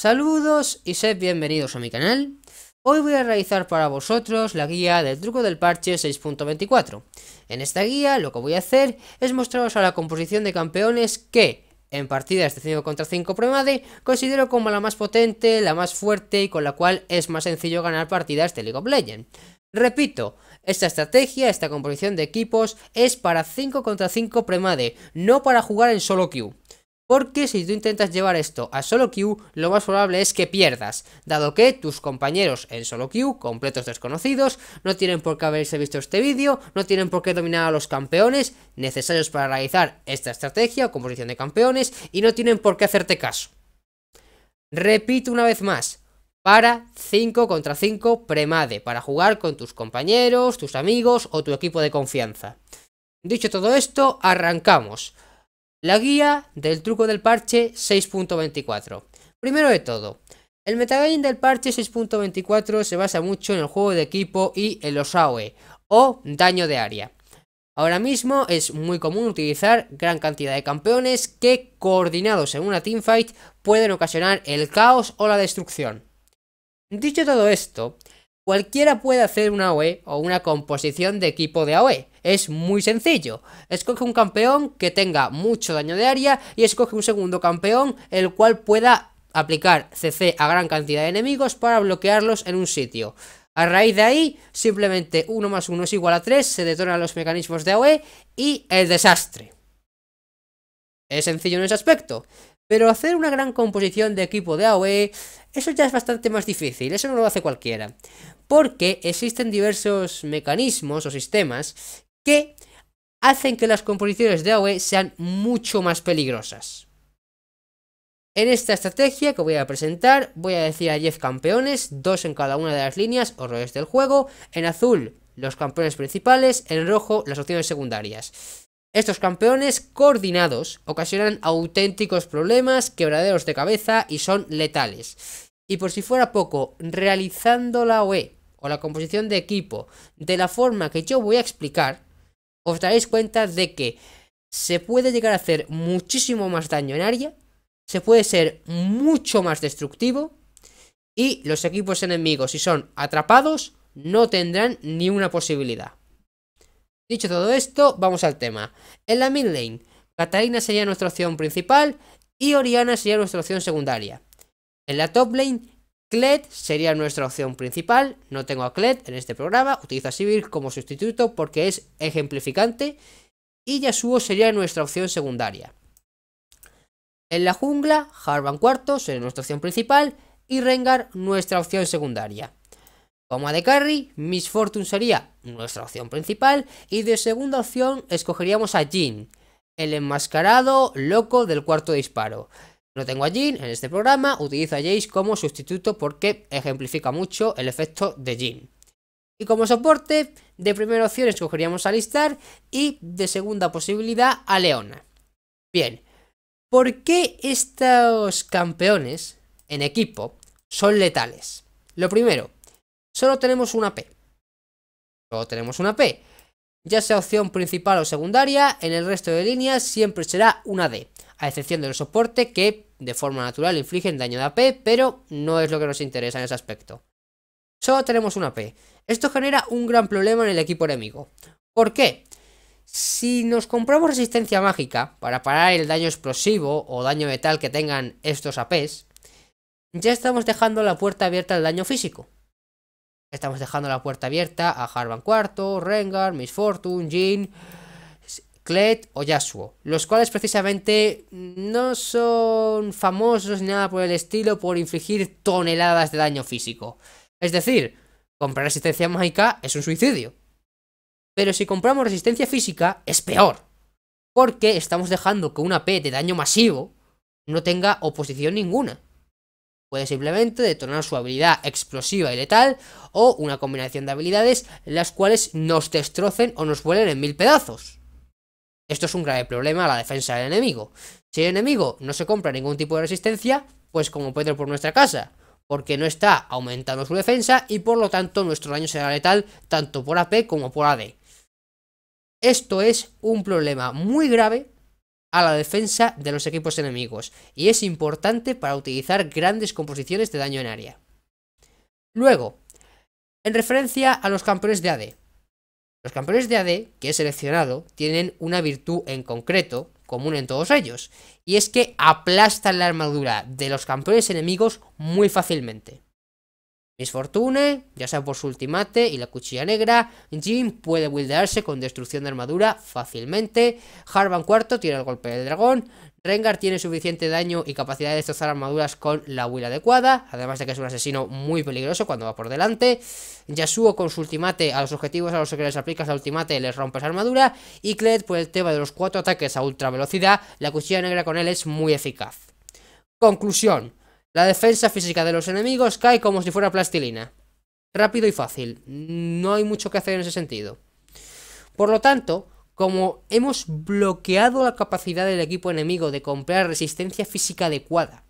Saludos y sed bienvenidos a mi canal. Hoy voy a realizar para vosotros la guía del truco del parche 6.24. En esta guía lo que voy a hacer es mostraros a la composición de campeones que, en partidas de este 5 contra 5 Premade, considero como la más potente, la más fuerte y con la cual es más sencillo ganar partidas de este League of Legends. Repito, esta estrategia, esta composición de equipos es para 5 contra 5 Premade, no para jugar en solo queue. Porque si tú intentas llevar esto a solo queue, lo más probable es que pierdas, dado que tus compañeros en solo queue, completos desconocidos, no tienen por qué haberse visto este vídeo, no tienen por qué dominar a los campeones necesarios para realizar esta estrategia o composición de campeones, y no tienen por qué hacerte caso. Repito una vez más, para 5 contra 5 premade, para jugar con tus compañeros, tus amigos o tu equipo de confianza. Dicho todo esto, arrancamos. La guía del truco del parche 6.24. Primero de todo, el metagame del parche 6.24 se basa mucho en el juego de equipo y el AoE o daño de área. Ahora mismo es muy común utilizar gran cantidad de campeones que, coordinados en una teamfight, pueden ocasionar el caos o la destrucción. Dicho todo esto, Cualquiera puede hacer una AOE o una composición de equipo de AOE. Es muy sencillo. Escoge un campeón que tenga mucho daño de área y escoge un segundo campeón el cual pueda aplicar CC a gran cantidad de enemigos para bloquearlos en un sitio. A raíz de ahí, simplemente 1 más 1 es igual a 3, se detonan los mecanismos de AOE y el desastre. Es sencillo en ese aspecto. Pero hacer una gran composición de equipo de AOE, eso ya es bastante más difícil, eso no lo hace cualquiera. Porque existen diversos mecanismos o sistemas que hacen que las composiciones de AOE sean mucho más peligrosas. En esta estrategia que voy a presentar, voy a decir a 10 campeones, dos en cada una de las líneas o roles del juego, en azul los campeones principales, en rojo las opciones secundarias. Estos campeones coordinados ocasionan auténticos problemas, quebraderos de cabeza y son letales. Y por si fuera poco, realizando la OE o la composición de equipo de la forma que yo voy a explicar, os daréis cuenta de que se puede llegar a hacer muchísimo más daño en área, se puede ser mucho más destructivo y los equipos enemigos si son atrapados no tendrán ni una posibilidad. Dicho todo esto, vamos al tema. En la mid lane, Katarina sería nuestra opción principal y Oriana sería nuestra opción secundaria. En la top lane, Kled sería nuestra opción principal. No tengo a Kled en este programa, utilizo a Sivir como sustituto porque es ejemplificante. Y Yasuo sería nuestra opción secundaria. En la jungla, Harvan cuarto sería nuestra opción principal y Rengar nuestra opción secundaria. Como de carry, Miss Fortune sería nuestra opción principal y de segunda opción escogeríamos a Jin, el enmascarado loco del cuarto disparo. No tengo a Jin en este programa, utilizo a Jace como sustituto porque ejemplifica mucho el efecto de Jin. Y como soporte, de primera opción escogeríamos a Listar y de segunda posibilidad a Leona. Bien, ¿por qué estos campeones en equipo son letales? Lo primero, Solo tenemos una P. Solo tenemos una P. Ya sea opción principal o secundaria, en el resto de líneas siempre será una D, a excepción del soporte que de forma natural infligen daño de AP, pero no es lo que nos interesa en ese aspecto. Solo tenemos una P. Esto genera un gran problema en el equipo enemigo. ¿Por qué? Si nos compramos resistencia mágica para parar el daño explosivo o daño metal que tengan estos APs, ya estamos dejando la puerta abierta al daño físico. Estamos dejando la puerta abierta a Harvan IV, Rengar, Miss Fortune, Jin, Kled o Yasuo, los cuales precisamente no son famosos ni nada por el estilo por infligir toneladas de daño físico. Es decir, comprar resistencia mágica es un suicidio. Pero si compramos resistencia física es peor, porque estamos dejando que una P de daño masivo no tenga oposición ninguna. Puede simplemente detonar su habilidad explosiva y letal o una combinación de habilidades las cuales nos destrocen o nos vuelen en mil pedazos. Esto es un grave problema a la defensa del enemigo. Si el enemigo no se compra ningún tipo de resistencia, pues como puede por nuestra casa, porque no está aumentando su defensa y por lo tanto nuestro daño será letal tanto por AP como por AD. Esto es un problema muy grave a la defensa de los equipos enemigos y es importante para utilizar grandes composiciones de daño en área. Luego, en referencia a los campeones de AD. Los campeones de AD que he seleccionado tienen una virtud en concreto común en todos ellos, y es que aplastan la armadura de los campeones enemigos muy fácilmente. Misfortune, ya sea por su ultimate y la cuchilla negra, Jim puede buildearse con destrucción de armadura fácilmente, Harvan cuarto tiene el golpe del dragón, Rengar tiene suficiente daño y capacidad de destrozar armaduras con la build adecuada, además de que es un asesino muy peligroso cuando va por delante. Yasuo con su ultimate a los objetivos a los que les aplicas la ultimate les rompes armadura. Y Kled por el tema de los cuatro ataques a ultra velocidad, la cuchilla negra con él es muy eficaz. Conclusión. La defensa física de los enemigos cae como si fuera plastilina. Rápido y fácil. No hay mucho que hacer en ese sentido. Por lo tanto, como hemos bloqueado la capacidad del equipo enemigo de comprar resistencia física adecuada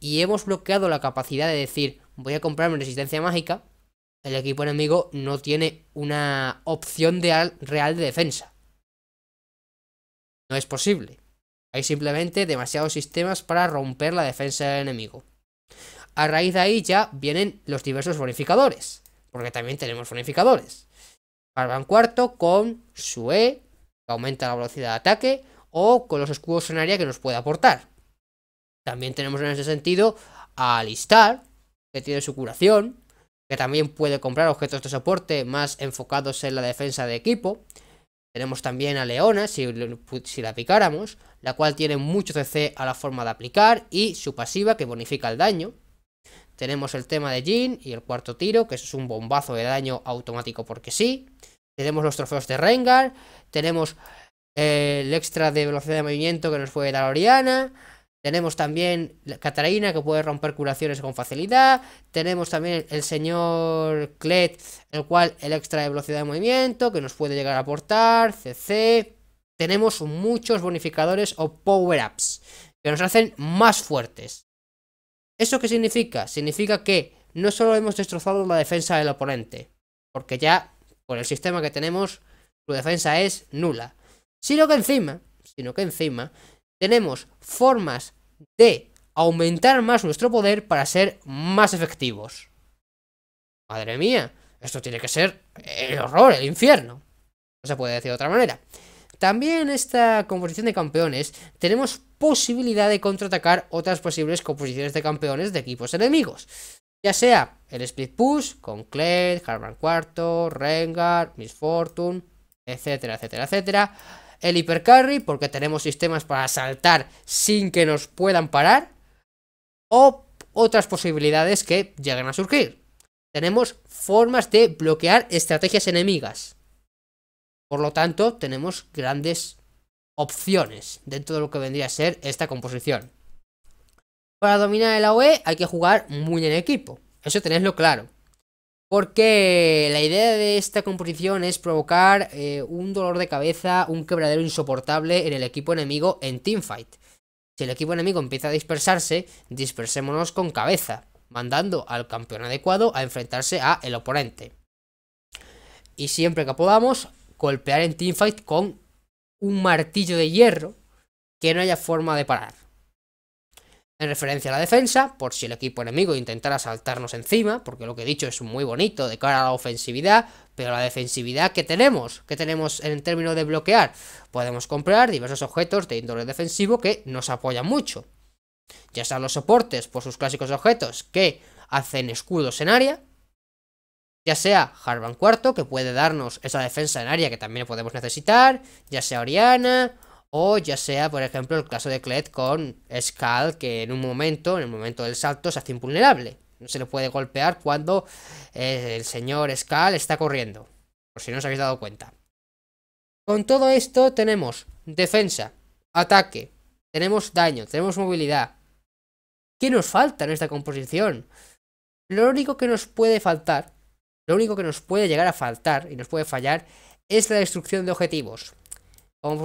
y hemos bloqueado la capacidad de decir voy a comprarme resistencia mágica, el equipo enemigo no tiene una opción real de defensa. No es posible. Hay simplemente demasiados sistemas para romper la defensa del enemigo. A raíz de ahí ya vienen los diversos bonificadores, porque también tenemos bonificadores. Barban cuarto con su E, que aumenta la velocidad de ataque, o con los escudos en área que nos puede aportar. También tenemos en ese sentido a Alistar, que tiene su curación, que también puede comprar objetos de soporte más enfocados en la defensa de equipo, tenemos también a Leona, si, la picáramos, la cual tiene mucho CC a la forma de aplicar y su pasiva que bonifica el daño. Tenemos el tema de Jin y el cuarto tiro, que es un bombazo de daño automático porque sí. Tenemos los trofeos de Rengar, tenemos eh, el extra de velocidad de movimiento que nos puede dar Oriana, tenemos también Catarina, que puede romper curaciones con facilidad. Tenemos también el señor Clet, el cual el extra de velocidad de movimiento, que nos puede llegar a aportar. CC. Tenemos muchos bonificadores o power-ups, que nos hacen más fuertes. ¿Eso qué significa? Significa que no solo hemos destrozado la defensa del oponente, porque ya, por el sistema que tenemos, su defensa es nula. Sino que encima, sino que encima, tenemos formas de aumentar más nuestro poder para ser más efectivos. Madre mía, esto tiene que ser el horror, el infierno. No se puede decir de otra manera. También en esta composición de campeones tenemos posibilidad de contraatacar otras posibles composiciones de campeones de equipos enemigos. Ya sea el Split Push con Clay, Harman IV, Rengar, Miss Fortune, etcétera, etcétera, etcétera el hipercarry, porque tenemos sistemas para saltar sin que nos puedan parar, o otras posibilidades que lleguen a surgir. Tenemos formas de bloquear estrategias enemigas. Por lo tanto, tenemos grandes opciones dentro de lo que vendría a ser esta composición. Para dominar el AOE hay que jugar muy en equipo, eso tenedlo claro. Porque la idea de esta composición es provocar eh, un dolor de cabeza, un quebradero insoportable en el equipo enemigo en teamfight. Si el equipo enemigo empieza a dispersarse, dispersémonos con cabeza, mandando al campeón adecuado a enfrentarse a el oponente. Y siempre que podamos, golpear en teamfight con un martillo de hierro que no haya forma de parar en referencia a la defensa, por si el equipo enemigo intentara saltarnos encima, porque lo que he dicho es muy bonito de cara a la ofensividad, pero la defensividad que tenemos, que tenemos en términos de bloquear, podemos comprar diversos objetos de índole defensivo que nos apoyan mucho. Ya sean los soportes por sus clásicos objetos que hacen escudos en área, ya sea Harvan Cuarto, que puede darnos esa defensa en área que también podemos necesitar, ya sea Oriana, o ya sea, por ejemplo, el caso de Kled con Skull, que en un momento, en el momento del salto, se hace invulnerable. No se le puede golpear cuando eh, el señor Skull está corriendo. Por si no os habéis dado cuenta. Con todo esto tenemos defensa, ataque, tenemos daño, tenemos movilidad. ¿Qué nos falta en esta composición? Lo único que nos puede faltar, lo único que nos puede llegar a faltar y nos puede fallar es la destrucción de objetivos. Como,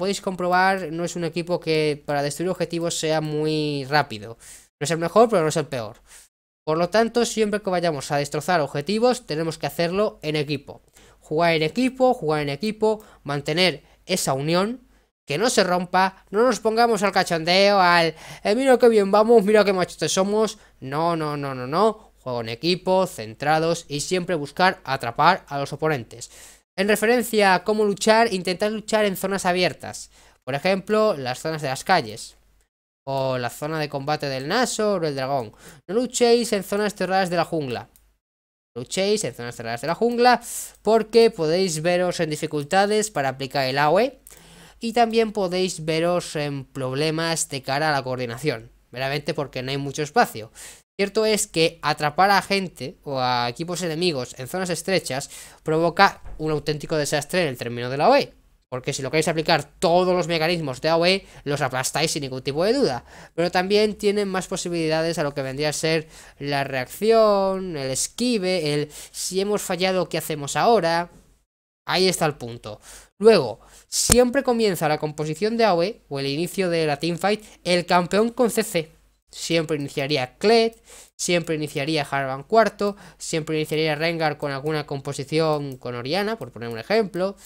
podéis comprobar, no es un equipo que para destruir objetivos sea muy rápido. No es el mejor, pero no es el peor. Por lo tanto, siempre que vayamos a destrozar objetivos, tenemos que hacerlo en equipo. Jugar en equipo, jugar en equipo, mantener esa unión, que no se rompa, no nos pongamos al cachondeo, al eh, mira qué bien vamos, mira qué machotes somos. No, no, no, no, no. Juego en equipo, centrados y siempre buscar atrapar a los oponentes. En referencia a cómo luchar, intentad luchar en zonas abiertas. Por ejemplo, las zonas de las calles. O la zona de combate del Naso o el dragón. No luchéis en zonas cerradas de la jungla. Luchéis en zonas cerradas de la jungla porque podéis veros en dificultades para aplicar el AOE. Y también podéis veros en problemas de cara a la coordinación. Meramente porque no hay mucho espacio. Cierto es que atrapar a gente o a equipos enemigos en zonas estrechas provoca un auténtico desastre en el término de la OE. Porque si lo queréis aplicar todos los mecanismos de AOE, los aplastáis sin ningún tipo de duda. Pero también tienen más posibilidades a lo que vendría a ser la reacción, el esquive, el si hemos fallado, ¿qué hacemos ahora? Ahí está el punto. Luego, siempre comienza la composición de AOE o el inicio de la teamfight el campeón con CC. Siempre iniciaría Klett, siempre iniciaría Harvan IV, siempre iniciaría Rengar con alguna composición con Oriana, por poner un ejemplo.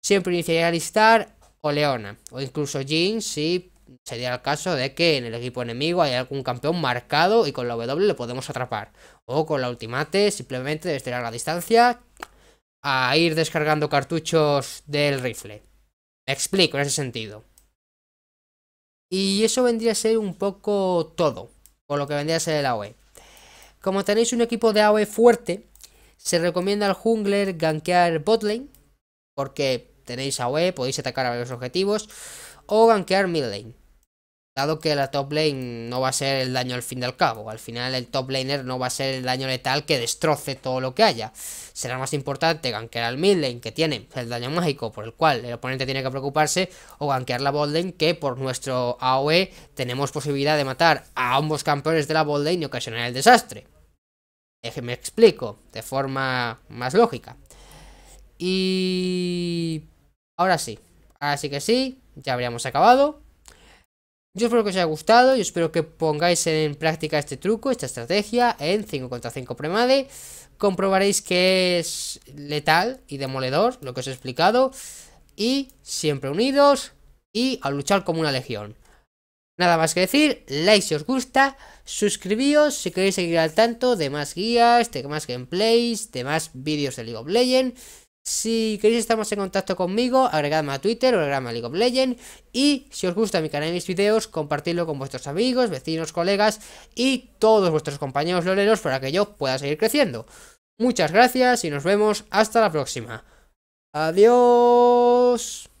Siempre iniciaría listar o Leona, o incluso Jin si sería el caso de que en el equipo enemigo hay algún campeón marcado y con la W le podemos atrapar. O con la ultimate simplemente desde larga distancia a ir descargando cartuchos del rifle. explico en ese sentido. Y eso vendría a ser un poco todo, con lo que vendría a ser el AOE. Como tenéis un equipo de AOE fuerte, se recomienda al jungler gankear botlane, porque tenéis AOE, podéis atacar a varios objetivos, o gankear midlane. Dado que la top lane no va a ser el daño al fin del cabo. Al final el top laner no va a ser el daño letal que destroce todo lo que haya. Será más importante gankear al mid lane que tiene el daño mágico por el cual el oponente tiene que preocuparse. O gankear la bot lane que por nuestro AOE tenemos posibilidad de matar a ambos campeones de la bot lane y ocasionar el desastre. Me explico de forma más lógica. Y... Ahora sí. Ahora sí que sí. Ya habríamos acabado. Yo espero que os haya gustado, y espero que pongáis en práctica este truco, esta estrategia en 5 contra 5 premade. Comprobaréis que es letal y demoledor, lo que os he explicado. Y siempre unidos y a luchar como una legión. Nada más que decir, like si os gusta, suscribíos si queréis seguir al tanto de más guías, de más gameplays, de más vídeos de League of Legends. Si queréis estar más en contacto conmigo, agregadme a Twitter o agregadme a League of Legends. Y si os gusta mi canal y mis videos, compartidlo con vuestros amigos, vecinos, colegas y todos vuestros compañeros loleros para que yo pueda seguir creciendo. Muchas gracias y nos vemos hasta la próxima. Adiós.